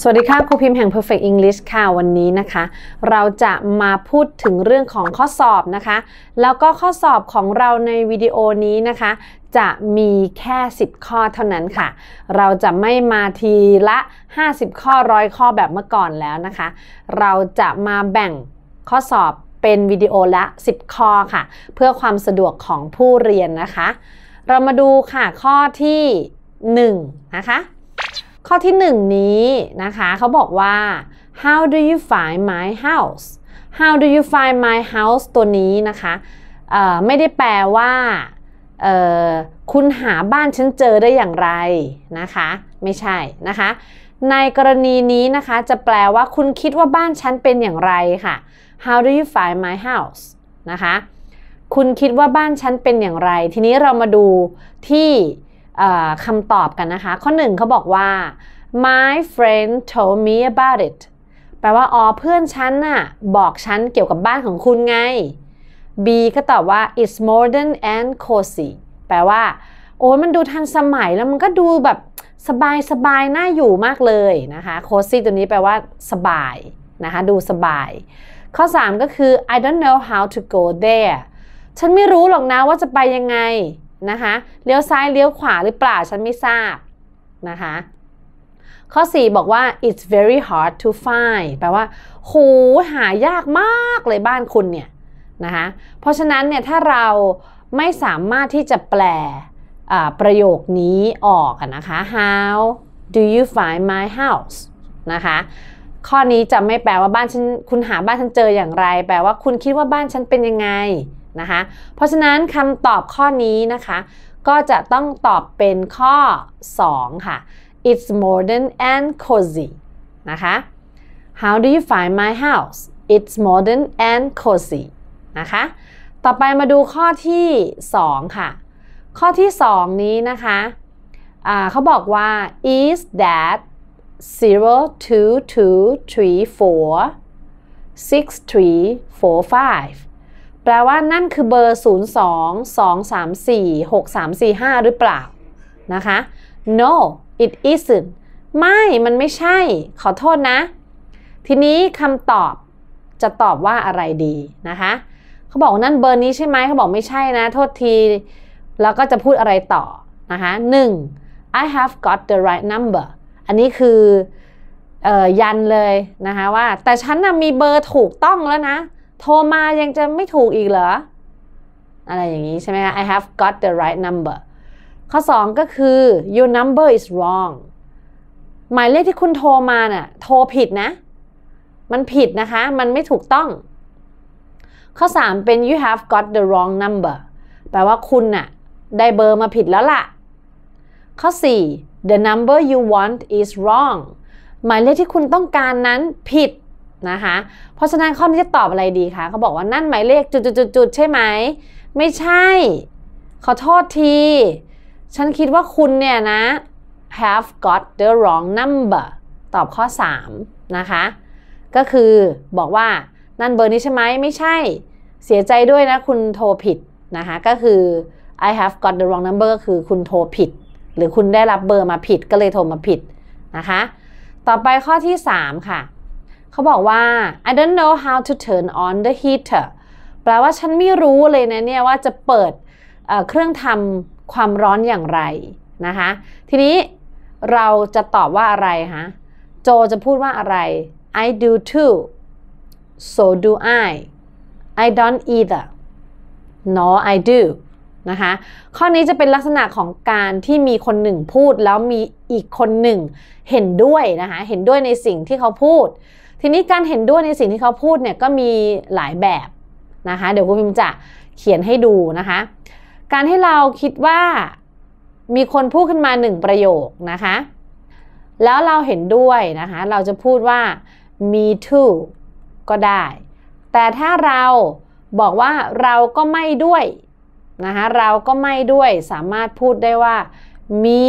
สวัสดีค่ะครูพิมพ์แห่ง Perfect English ค่ะวันนี้นะคะ เราจะมาพูดถึงเรื่องของข้อสอบนะคะ แล้วก็ข้อสอบของเราในวิดีโอนี้นะคะ จะมีแค่ 10 ข้อเท่านั้นค่ะ เราจะไม่มาทีละ 50 ข้อร้อยข้อแบบเมื่อก่อนแล้วนะคะ เราจะมาแบ่งข้อสอบเป็นวิดีโอละ 10ข้อค่ะ เพื่อความสะดวกของผู้เรียนนะคะ เรามาดูค่ะข้อที่1นะคะข้อที่หนึ่งนี้นะคะเขาบอกว่า how do you find my house how do you find my house ตัวนี้นะคะไม่ได้แปลว่า คุณหาบ้านฉันเจอได้อย่างไรนะคะไม่ใช่นะคะในกรณีนี้นะคะจะแปลว่าคุณคิดว่าบ้านฉันเป็นอย่างไรค่ะ how do you find my house นะคะคุณคิดว่าบ้านฉันเป็นอย่างไร ทีนี้เรามาดูที่คำตอบกันนะคะ ข้อหนึ่งเขาบอกว่า my friend told me about it แปลว่าอ๋อเพื่อนฉันน่ะ บอกฉันเกี่ยวกับบ้านของคุณไง B ก็ตอบว่า it's modern and cozy แปลว่า โอ้มันดูทันสมัยแล้วมันก็ดูแบบสบายสบายน่าอยู่มากเลยนะคะ cozy ตัวนี้แปลว่าสบาย นะคะ ดูสบาย ข้อ3ก็คือ I don't know how to go there ฉันไม่รู้หรอกนะว่าจะไปยังไงนะคะ เลี้ยวซ้ายเลี้ยวขวาหรือเปล่า ฉันไม่ทราบ นะคะ ข้อ 4 บอกว่า it's very hard to find แปลว่าโหหายากมากเลยบ้านคุณเนี่ยนะคะเพราะฉะนั้นเนี่ยถ้าเราไม่สามารถที่จะแปลประโยคนี้ออกนะคะ how do you find my house นะคะ ข้อนี้จะไม่แปลว่าบ้านฉันคุณหาบ้านฉันเจออย่างไร แปลว่าคุณคิดว่าบ้านฉันเป็นยังไงนะคะเพราะฉะนั้นคำตอบข้อนี้นะคะก็จะต้องตอบเป็นข้อ2ค่ะ It's modern and cozy นะคะ How do you find my house It's modern and cozy นะคะ ต่อไปมาดูข้อที่2ค่ะ ข้อที่ 2 นี้นะคะะเขาบอกว่า is that 0 2 2 3 4 6 3 4 5แปลว่านั่นคือเบอร์ 0 2 2 3 4 6 3 4 5 หรือเปล่านะคะ no it isn't ไม่มันไม่ใช่ ขอโทษนะ ทีนี้คำตอบจะตอบว่าอะไรดีนะคะ เขาบอกนั่นเบอร์นี้ใช่ไหม เขาบอกไม่ใช่นะ โทษทีแล้วก็จะพูดอะไรต่อนะคะ 1. I have got the right number อันนี้คืออยันเลยนะคะว่าแต่ฉันนะมีเบอร์ถูกต้องแล้วนะโทรมา ยังจะไม่ถูกอีกเหรอ อะไรอย่างนี้ใช่ไหมคะ I have got the right number ข้อ 2 ก็คือ your number is wrong หมายเลขที่คุณโทรมาเนะ่ะโทรผิดนะ มันผิดนะคะ มันไม่ถูกต้อง ข้อ 3 เป็น you have got the wrong number แปลว่าคุณน่ะได้เบอร์มาผิดแล้วละ่ะ ข้อ 4 the number you want is wrong หมายเลขที่คุณต้องการนั้นผิดนะคะ เพราะฉะนั้นข้อนี้จะตอบอะไรดีคะเขาบอกว่านั่นหมายเลขจุดๆๆใช่ไหม ไม่ใช่ ขอโทษที ฉันคิดว่าคุณเนี่ยนะ have got the wrong number ตอบข้อ3นะคะ ก็คือบอกว่านั่นเบอร์นี้ใช่ไหม ไม่ใช่ เสียใจด้วยนะคุณโทรผิดนะคะ ก็คือ I have got the wrong number ก็คือคุณโทรผิด หรือคุณได้รับเบอร์มาผิดก็เลยโทรมาผิดนะคะ ต่อไปข้อที่3ค่ะเขาบอกว่า I don't know how to turn on the heater แปลว่าฉันไม่รู้เลยนะเนี่ยว่าจะเปิดเเครื่องทำความร้อนอย่างไรนะคะ ทีนี้เราจะตอบว่าอะไรฮะโจจะพูดว่าอะไร I do too so do I I don't either no I do นะคะข้อนี้จะเป็นลักษณะของการที่มีคนหนึ่งพูดแล้วมีอีกคนหนึ่งเห็นด้วยนะคะเห็นด้วยในสิ่งที่เขาพูดทีนี้การเห็นด้วยในสิ่งที่เขาพูดเนี่ยก็มีหลายแบบนะคะเดี๋ยวคุณพิมจะเขียนให้ดูนะคะการให้เราคิดว่ามีคนพูดขึ้นมาหนึ่งประโยคนะคะแล้วเราเห็นด้วยนะคะเราจะพูดว่า me too ก็ได้ แต่ถ้าเราบอกว่าเราก็ไม่ด้วยนะคะเราก็ไม่ด้วย สามารถพูดได้ว่า me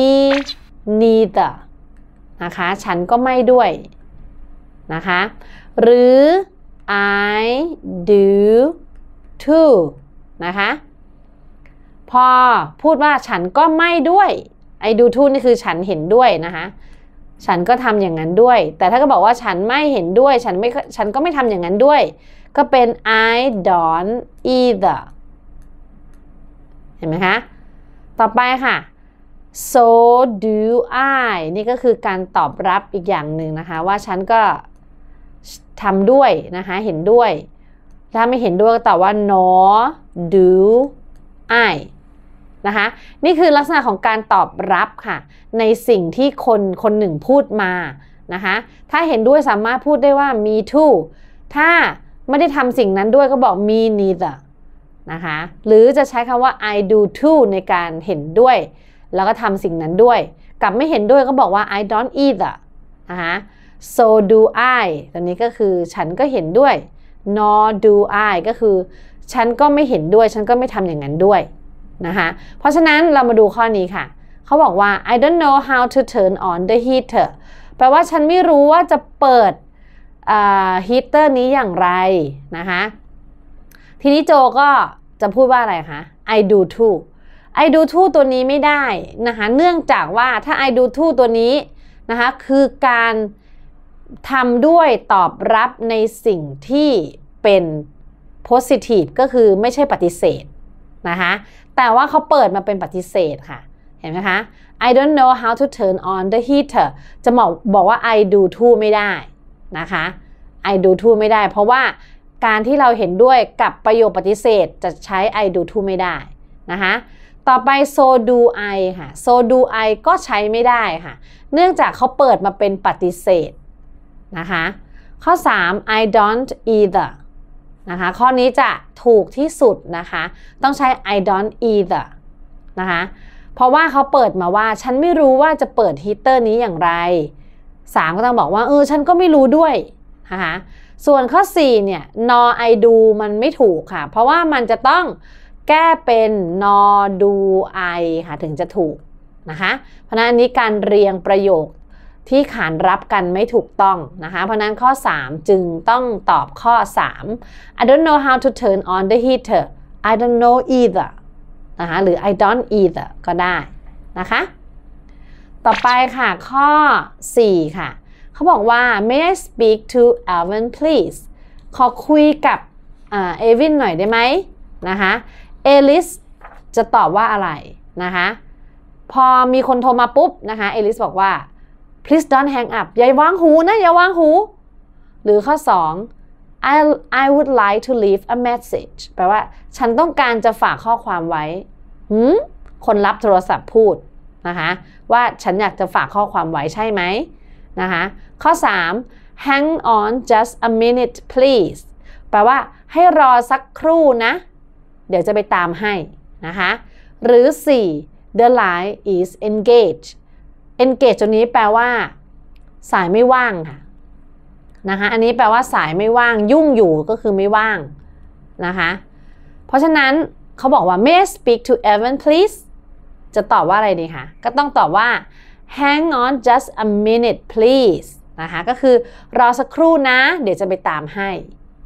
neither นะคะฉันก็ไม่ด้วยนะคะหรือ I do too นะคะพอพูดว่าฉันก็ไม่ด้วย I do too นี่คือฉันเห็นด้วยนะคะฉันก็ทำอย่างนั้นด้วย แต่ถ้าก็บอกว่าฉันไม่เห็นด้วยฉันไม่ฉันก็ไม่ทำอย่างนั้นด้วยก็เป็น I don't either เห็นไหมคะต่อไปค่ะ so do I นี่ก็คือการตอบรับอีกอย่างหนึ่งนะคะว่าฉันก็ทำด้วยนะคะ เห็นด้วย ถ้าไม่เห็นด้วยก็ตอบว่า no do I นะคะ นี่คือลักษณะของการตอบรับค่ะ ในสิ่งที่คนคนหนึ่งพูดมานะคะ ถ้าเห็นด้วยสามารถพูดได้ว่า me too ถ้าไม่ได้ทำสิ่งนั้นด้วยก็บอก me neither นะคะ หรือจะใช้คำว่า I do too ในการเห็นด้วยแล้วก็ทำสิ่งนั้นด้วยกับไม่เห็นด้วยก็บอกว่า I don't either นะคะ so do I ตอนนี้ก็คือ ฉันก็เห็นด้วย nor do I ก็คือ ฉันก็ไม่เห็นด้วย ฉันก็ไม่ทำอย่างนั้นด้วยนะคะเพราะฉะนั้นเรามาดูข้อนี้ค่ะ เขาบอกว่า I don't know how to turn on the heater แปลว่าฉันไม่รู้ว่าจะเปิดฮีเตอร์นี้อย่างไรนะคะทีนี้โจก็จะพูดว่าอะไรคะ I do too I do too ตัวนี้ไม่ได้นะคะเนื่องจากว่าถ้า I do too ตัวนี้นะคะคือการทำด้วยตอบรับในสิ่งที่เป็น positive ก็คือไม่ใช่ปฏิเสธนะคะ แต่ว่าเขาเปิดมาเป็นปฏิเสธค่ะ เห็นไหมคะ I don't know how to turn on the heater จะบอกบอกว่า I do too ไม่ได้ นะคะ I do too ไม่ได้เพราะว่าการที่เราเห็นด้วยกับประโยคปฏิเสธจะใช้ I do too ไม่ได้ นะคะ ต่อไป so do I ค่ะ so do I ก็ใช้ไม่ได้ค่ะ เนื่องจากเขาเปิดมาเป็นปฏิเสธนะคะ ข้อ 3 I don't either นะคะ ข้อนี้จะถูกที่สุดนะคะ ต้องใช้ I don't either นะคะเพราะว่าเขาเปิดมาว่าฉันไม่รู้ว่าจะเปิดฮีเตอร์นี้อย่างไร 3 ก็ต้องบอกว่าเออฉันก็ไม่รู้ด้วยนะคะส่วนข้อ 4 เนี่ย n o I do มันไม่ถูกค่ะ เพราะว่ามันจะต้องแก้เป็น n o do I ค่ะถึงจะถูก นะคะ เพราะนั้นอันนี้การเรียงประโยคที่ขานรับกันไม่ถูกต้องนะคะ เพราะนั้นข้อ 3 จึงต้องตอบข้อ 3 I don't know how to turn on the heater I don't know either นะคะ หรือ I don't either ก็ได้ นะคะ ต่อไปค่ะ ข้อ 4 ค่ะ เขาบอกว่า May I speak to Alvin please ขอคุยกับเอวินหน่อยได้ไหมนะคะเอลิสจะตอบว่าอะไรนะคะ พอมีคนโทรมาปุ๊บนะคะ เอลิสบอกว่า please don't hang up อย่าวางหูนะ อย่าวางหู หรือข้อ2 I I would like to leave a message แปลว่า ฉันต้องการจะฝากข้อความไว้ หืมคนรับโทรศัพท์พูดนะคะว่าฉันอยากจะฝากข้อความไว้ใช่ไหมนะคะข้อ3 hang on just a minute please แปลว่า ให้รอสักครู่นะ เดี๋ยวจะไปตามให้นะคะหรือ4 the line is engaged engage ตัวนี้แปลว่า สายไม่ว่างค่ะนะคะอันนี้แปลว่าสายไม่ว่างยุ่งอยู่ก็คือไม่ว่างนะคะเพราะฉะนั้นเขาบอกว่า may I speak to Evan please จะตอบว่าอะไรดีคะก็ต้องตอบว่า hang on just a minute please นะคะก็คือ รอสักครู่นะ เดี๋ยวจะไปตามให้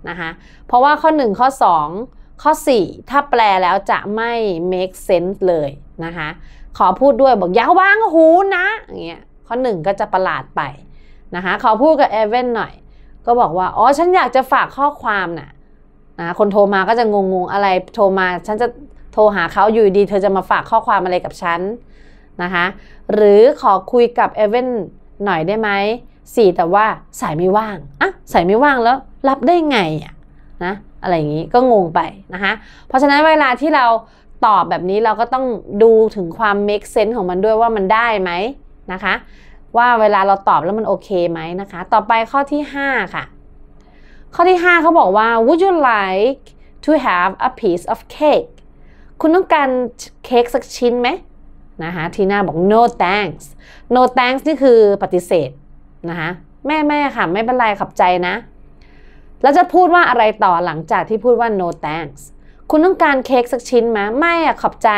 นะคะเพราะว่าข้อ1ข้อ2ข้อ4ถ้าแปลแล้วจะไม่ make sense เลยนะคะขอพูดด้วย บอกอย่าวางหูนะอย่างเงี้ยข้อหนึ่งก็จะประหลาดไปนะคะขอพูดกับเอเว่นหน่อย ก็บอกว่าอ๋อฉันอยากจะฝากข้อความนะ่ะนะคนโทรมาก็จะงงๆอะไรโทรมาฉันจะโทรหาเขาอยู่ดีเธอจะมาฝากข้อความอะไรกับฉันนะคะหรือขอคุยกับเอเว่นหน่อยได้ไหมสี่แต่ว่าสายไม่ว่างอ่ะสายไม่ว่างแล้ว รับได้ไงอ่ะนะอะไรอย่างนี้ก็งงไปนะคะเพราะฉะนั้นเวลาที่เราตอบแบบนี้เราก็ต้องดูถึงความ make sense ของมันด้วยว่ามันได้ไหมนะคะ ว่าเวลาเราตอบแล้วมันโอเคไหมนะคะ ต่อไปข้อที่ 5 ค่ะ ข้อที่ 5เขาบอกว่า would you like to have a piece of cake คุณต้องการเค้กสักชิ้นไหมนะคะทีน่าบอก no thanks no thanks นี่คือปฏิเสธนะคะแม่แม่ค่ะ ไม่เป็นไรขับใจนะ แล้วจะพูดว่าอะไรต่อหลังจากที่พูดว่า no thanks คุณต้องการเค้กสักชิ้นไหมไม่อะขอบใจ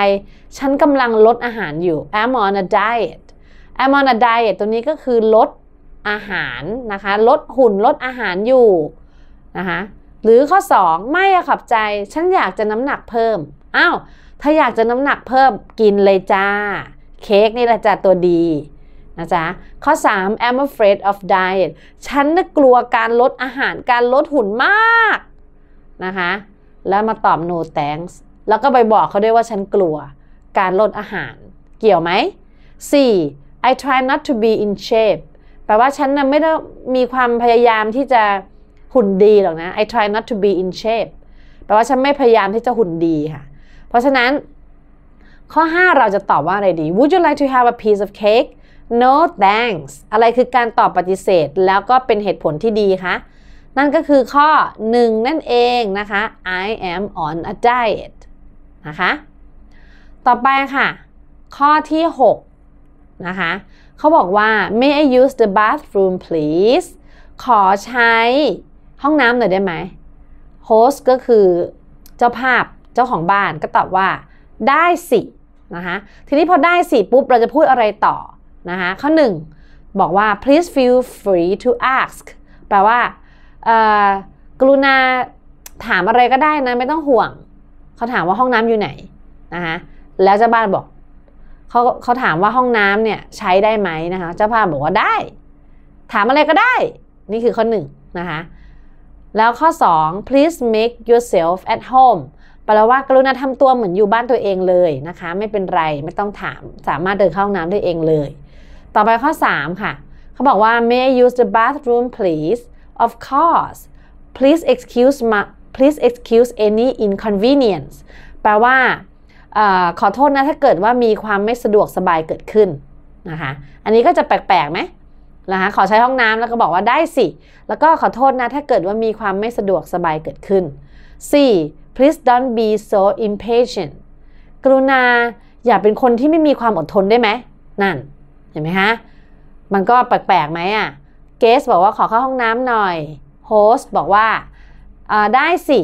ฉันกำลังลดอาหารอยู่ I'm on a diet I'm on a diet ตัวนี้ก็คือลดอาหารนะคะลดหุ่นลดอาหารอยู่นะคะหรือข้อ 2 ไม่อะขอบใจฉันอยากจะน้ำหนักเพิ่มอ้าวถ้าอยากจะน้ำหนักเพิ่มกินเลยจ้าเค้กนี่แหละจ้าตัวดีนะจ๊ะข้อ 3 I'm afraid of diet ฉันน่ะกลัวการลดอาหารการลดหุ่นมากนะคะแล้วมาตอบ no thanks แล้วก็ไปบอกเขาด้วยว่าฉันกลัวการลดอาหาร เกี่ยวไหม 4. I try not to be in shape แปลว่าฉันนะไม่ได้มีความพยายามที่จะหุ่นดีหรอกนะ I try not to be in shape แปลว่าฉันไม่พยายามที่จะหุ่นดีค่ะ เพราะฉะนั้น ข้อ 5 เราจะตอบว่าอะไรดี Would you like to have a piece of cake No thanks อะไรคือการตอบปฏิเสธ แล้วก็เป็นเหตุผลที่ดีคะนั่นก็คือข้อ1นั่นเองนะคะ I am on a diet นะคะ ต่อไปค่ะ ข้อที่6นะคะเขาบอกว่า May I use the bathroom please ขอใช้ห้องน้ำหน่อยได้ไหม Host ก็คือ เจ้าภาพเจ้าของบ้านก็ตอบว่า ได้สินะคะทีนี้พอได้สิปุ๊บเราจะพูดอะไรต่อ นะคะ ข้อ 1 บอกว่า please feel free to ask แปลว่ากรุณาถามอะไรก็ได้นะ ไม่ต้องห่วงเขาถามว่าห้องน้ำอยู่ไหนนะคะแล้วเจ้าบ้านบอกเขาเขาถามว่าห้องน้ำเนี่ยใช้ได้ไหมนะคะเจ้าภาพบอกว่าได้ ถามอะไรก็ได้นี่คือข้อหนึ่งนะคะแล้วข้อ 2 please make yourself at home แปลว่ากรุณาทำตัวเหมือนอยู่บ้านตัวเองเลยนะคะไม่เป็นไรไม่ต้องถามสามารถเดินเข้าห้องน้ำได้เองเลย ต่อไปข้อ3ค่ะเขาบอกว่า may use the bathroom please Of course please excuse my please excuse any inconvenience แปลว่าอขอโทษนะ ถ้าเกิดว่ามีความไม่สะดวกสบายเกิดขึ้นนะคะ อันนี้ก็จะแปลกๆไหมนะคะ ขอใช้ห้องน้ำแล้วก็บอกว่าได้สิ แล้วก็ขอโทษนะ ถ้าเกิดว่ามีความไม่สะดวกสบายเกิดขึ้น 4. please don't be so impatient กรุณา อย่าเป็นคนที่ไม่มีความอดทนได้ไหม นั่น เห็นไหมคะ มันก็แปลกๆไหมอ่ะเกสบอกว่าขอเข้าห้องน้ำหน่อยโฮสบอกว่าได้สิ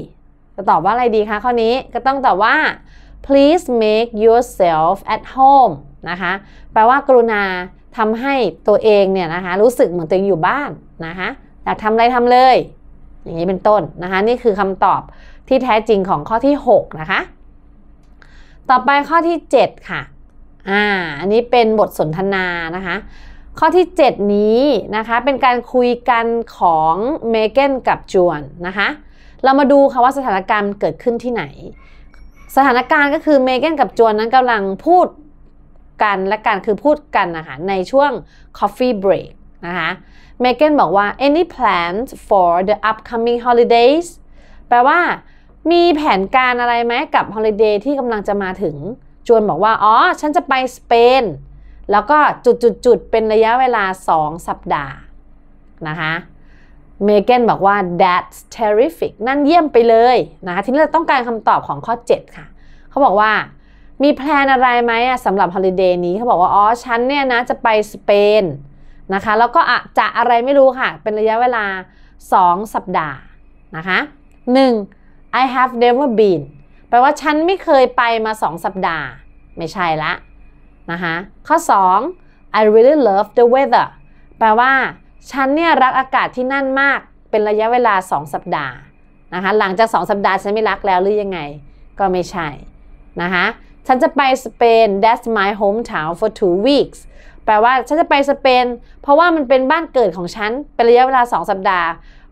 จะตอบว่าอะไรดีคะข้อนี้ก็ต้องตอบว่า please make yourself at home นะคะแปลว่ากรุณาทำให้ตัวเองเนี่ยนะคะรู้สึกเหมือนตัวเองอยู่บ้านนะคะอยากทำอะไรทำเลย อย่างนี้เป็นต้นนะคะนี่คือคำตอบที่แท้จริงของข้อที่6นะคะต่อไปข้อที่7ค่ะอ่าอันนี้เป็นบทสนทนานะคะข้อที่ 7 นี้นะคะเป็นการคุยกันของเมเกนกับจวนนะคะเรามาดูค่ะว่าสถานการณ์เกิดขึ้นที่ไหน สถานการณ์ก็คือเมเกนกับจวนนั้นกำลังพูดกันและการคือพูดกันนะคะในช่วง coffee break นะคะเมเกนบอกว่า any plans for the upcoming holidays แปลว่ามีแผนการอะไรไหมกับฮอลิเดย์ที่กำลังจะมาถึงจวนบอกว่า อ๋อ ฉันจะไปสเปนแล้วก็จุดๆๆเป็นระยะเวลา 2 สัปดาห์ นะคะ เมเกนบอกว่า that's terrific นั่นเยี่ยมไปเลย นะคะทีนี้เราต้องการคำตอบของข้อ 7 ค่ะ เขาบอกว่า มีแพลนอะไรไหมสำหรับฮอลิเดย์นี้ เขาบอกว่า อ๋อฉันเนี่ยนะ จะไปสเปน นะคะ แล้วก็จะอะไรไม่รู้ค่ะ เป็นระยะเวลา 2 สัปดาห์ นะคะ 1. I have never been แปลว่าฉันไม่เคยไปมา 2 สัปดาห์ไม่ใช่ละนะคะข้อ 2 I really love the weather แปลว่าฉันเนี่ยรักอากาศที่นั่นมากเป็นระยะเวลา 2 สัปดาห์นะคะหลังจาก 2 สัปดาห์ฉันไม่รักแล้วหรือยังไงก็ไม่ใช่นะคะฉันจะไปสเปน that's my hometown for two weeks แปลว่าฉันจะไปสเปนเพราะว่ามันเป็นบ้านเกิดของฉัน เป็นระยะเวลา 2 สัปดาห์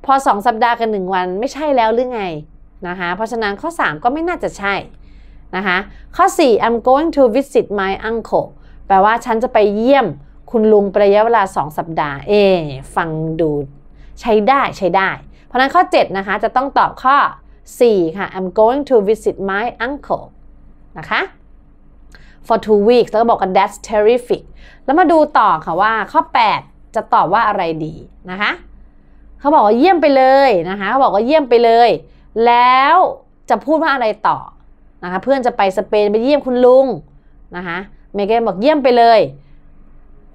พอ 2 สัปดาห์กัน1วันไม่ใช่แล้วหรือไงนะคะเพราะฉะนั้นข้อ3ก็ไม่น่าจะใช่นะคะข้อ 4 I'm going to visit my uncle แปลว่าฉันจะไปเยี่ยมคุณลุงประยะเวลา 2 สัปดาห์เอฟังดู ใช้ได้ใช้ได้ เพราะนั้นข้อ7นะคะจะต้องตอบข้อ4ค่ะ I'm going to visit my uncle นะคะ for two weeks แล้วก็บอกกัน that's terrific แล้วมาดูต่อค่ะว่า ข้อ 8 จะตอบว่าอะไรดีนะคะเขาบอกว่าเยี่ยมไปเลยนะคะเขาบอกว่าเยี่ยมไปเลย แล้ว จะพูดว่าอะไรต่อะคะเพื่อนจะไปสเปนไปเยี่ยมคุณลุงนะคะเมแกนบอกเยี่ยมไปเลย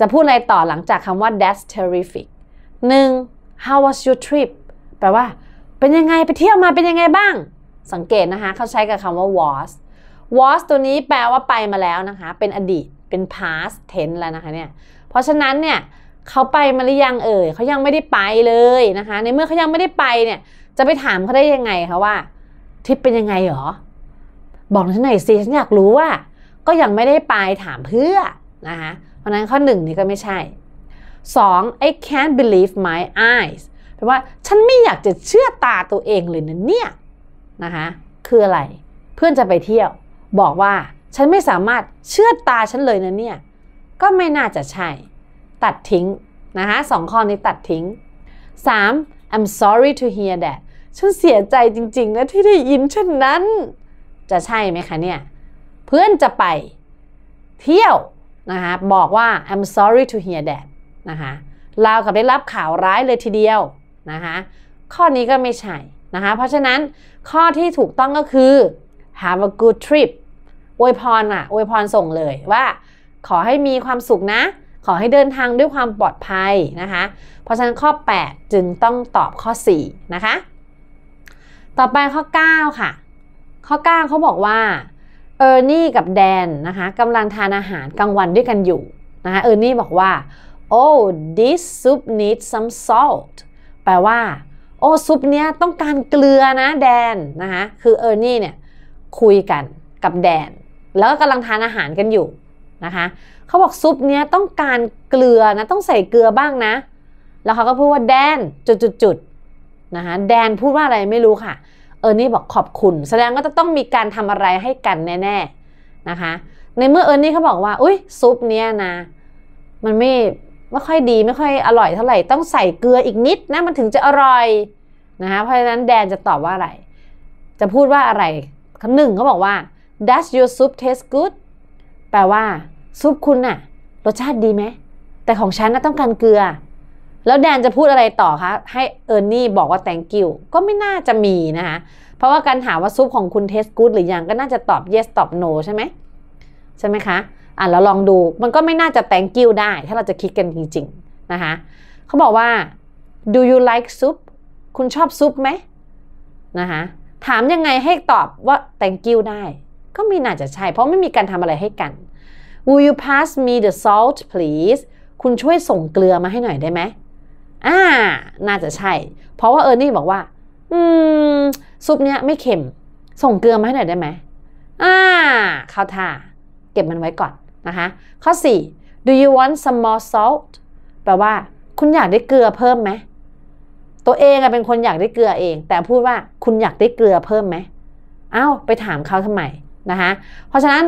จะพูดอะไรต่อหลังจากคำว่า that's terrific หนึ่ง how was your trip แปลว่า เป็นยังไงไปเที่ยวมาเป็นยังไงบ้าง สังเกตนะคะเขาใช้กับคำว่า was was ตัวนี้แปลว่าไปมาแล้วนะคะ เป็นอดีตเป็น past tense แล้วนะคะเนี่ย เพราะฉะนั้นเนี่ยเขาไปมาหรือยังเอ่ยเขายังไม่ได้ไปเลยนะคะ ในเมื่อเขายังไม่ได้ไปเนี่ยจะไปถามเขาได้ยังไงคะว่าทริปเป็นยังไงหรอบอกฉันหน่อยสิฉันอยากรู้ว่า ก็ยังไม่ได้ไปถามเพื่อนะคะเพราะนั้นข้อหนึ่งนี่ก็ไม่ใช่ 2. I can't believe my eyes แปลว่าฉันไม่อยากจะเชื่อตาตัวเองเลยนะเนี่ยนะคะคืออะไรเพื่อนจะไปเที่ยว บอกว่าฉันไม่สามารถเชื่อตาฉันเลยนะเนี่ย ก็ไม่น่าจะใช่ตัดทิ้งนะคะสองข้อนี้ตัดทิ้ง 3. I'm sorry to hear that ฉันเสียใจจริงๆนะที่ได้ยินเช่นนั้นจะใช่ไหมคะเนี่ยเพื่อนจะไปเที่ยวนะคะบอกว่า I'm sorry to hear that นะคะเรากับได้รับข่าวร้ายเลยทีเดียวนะคะข้อนี้ก็ไม่ใช่นะคะเพราะฉะนั้นข้อที่ถูกต้องก็คือ have a good trip อวยพรอ่ะอวยพรส่งเลยว่า ขอให้มีความสุขนะ ขอให้เดินทางด้วยความปลอดภัยนะคะเพราะฉะนั้นข้อ 8 จึงต้องตอบข้อ4นะคะต่อไปข้อ9ค่ะข้อก้างเขาบอกว่าเออร์นี่กับแดนนะคะกำลังทานอาหารกลางวันด้วยกันอยู่นะคะเออร์นี่บอกว่า oh this soup needs some salt แปลว่าโอ้ซุปเนี้ยต้องการเกลือนะแดนนะคะคือเออร์นี่เนี่ยคุยกันกับแดน แล้วก็กำลังทานอาหารกันอยู่นะคะเขาบอกซุปเนี้ยต้องการเกลือนะต้องใส่เกลือบ้างนะ แล้วเขาก็พูดว่าแดนจุดๆนะคะแดนพูดว่าอะไรไม่รู้ค่ะเออร์นี่บอกขอบคุณ แสดงว่าจะต้องมีการทำอะไรให้กันแน่ๆนะคะ ในเมื่อเออร์นี่เขาบอกว่า อุ้ยซุปเนี้ยนะมันไม่ไม่ค่อยดีไม่ค่อยอร่อยเท่าไหร่ต้องใส่เกลืออีกนิดนะมันถึงจะอร่อยนะคะเพราะฉะนั้นแดนจะตอบว่าอะไร จะพูดว่าอะไรหนึ่งเขาบอกว่า does your soup taste good แปลว่าซุปคุณน่ะรสชาติดีไหม แต่ของฉันนะต้องการเกลือแล้วแดนจะพูดอะไรต่อคะ ให้เออร์นี่บอกว่า thank you ก็ไม่น่าจะมีนะคะ เพราะว่าการถามว่าซุปของคุณเทสกูดหรือยังก็น่าจะตอบ yes ตอบ no ใช่ไหมใช่ไหมคะ อ่ะเราลองดูมันก็ไม่น่าจะ thank you ได้ถ้าเราจะคิดกันจริงๆนะคะเขาบอกว่า do you like soup คุณชอบซุปไหมนะคะ ถามยังไงให้ตอบว่า thank you ได้ ก็ไม่น่าจะใช่ เพราะไม่มีการทำอะไรให้กัน will you pass me the salt please คุณช่วยส่งเกลือมาให้หน่อยได้ไหมอ่า น่าจะใช่ เพราะว่าเออร์นี่บอกว่า อืมซุปเนี้ยไม่เค็ม ส่งเกลือมาให้หน่อยได้ไหม อ่าเข้าท่า เก็บมันไว้ก่อนนะคะ ข้อ 4 do you want some more salt แปลว่าคุณอยากได้เกลือเพิ่มไหม ตัวเองเป็นคนอยากได้เกลือเอง แต่พูดว่าคุณอยากได้เกลือเพิ่มไหมอ้าวไปถามเขาทำไมนะคะเพราะฉะนั้น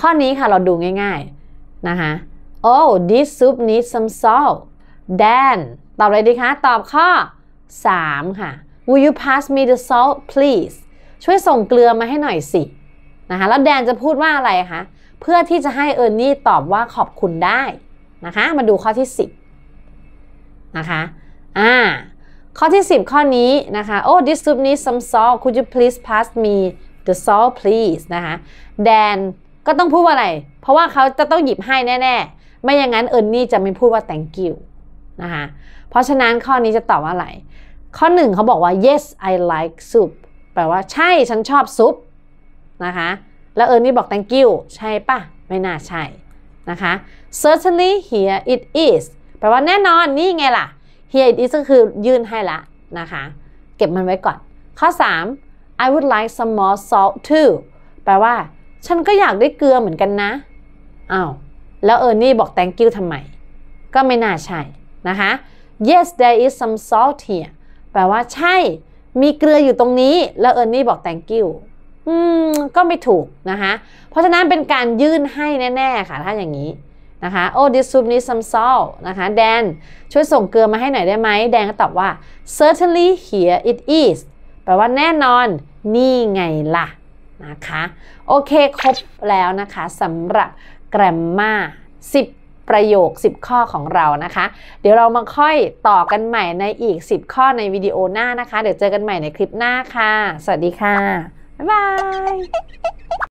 ข้อนี้ค่ะเราดูง่ายๆนะคะ oh this soup needs some salt Dan ตอบเลยดีคะ ตอบข้อ 3 ค่ะ Will you pass me the salt please ช่วยส่งเกลือมาให้หน่อยสิ นะคะ แล้วแดนจะพูดว่าอะไรคะ เพื่อที่จะให้เออร์นี่ ตอบว่าขอบคุณได้ นะคะ มาดูข้อที่ 10 นะคะ อ่า ข้อที่ 10 ข้อนี้นะคะโอ้ oh, this soup needs some salt could you please pass me the salt please นะคะ แดนก็ต้องพูดว่าอะไร เพราะว่าเขาจะต้องหยิบให้แน่ ๆ ไม่อย่างนั้นเอิร์นี่จะไม่พูดว่า thank you นะคะเพราะฉะนั้นข้อนี้จะตอบว่าอะไร ข้อหนึ่งเขาบอกว่า yes I like soup แปลว่าใช่ฉันชอบซุปนะคะ แล้วเอิร์นี่บอก thank you ใช่ปะไม่น่าใช่นะคะ certainly here it is แปลว่าแน่นอนนี่ไงล่ะ here it is ก็คือยื่นให้ละนะคะ เก็บมันไว้ก่อน ข้อ 3 I would like some more salt too แปลว่าฉันก็อยากได้เกลือเหมือนกันนะอา้าวแล้วเออร์นี่บอก thank you ทำไม ก็ไม่น่าใช่นะคะ yes there is some salt here แปลว่าใช่ มีเกลืออยู่ตรงนี้ แล้วเอิร์นี่บอก thank you อืมก็ไม่ถูกนะคะ เพราะฉะนั้นเป็นการยื่นให้แน่ๆค่ะถ้าอย่างนี้นะคะ oh this soup needs some salt นะคะแดนช่วยส่งเกลือมาให้หน่อยได้ไหมแดนก็ตอบว่า certainly here it is แปลว่าแน่นอนนี่ไงล่ะนะคะโอเคครบแล้วนะคะสำหรับ grammar 10ประโยค 10 ข้อของเรานะคะ เดี๋ยวเรามาค่อยต่อกันใหม่ในอีก 10 ข้อในวิดีโอหน้านะคะ เดี๋ยวเจอกันใหม่ในคลิปหน้าค่ะ สวัสดีค่ะ บ๊ายบาย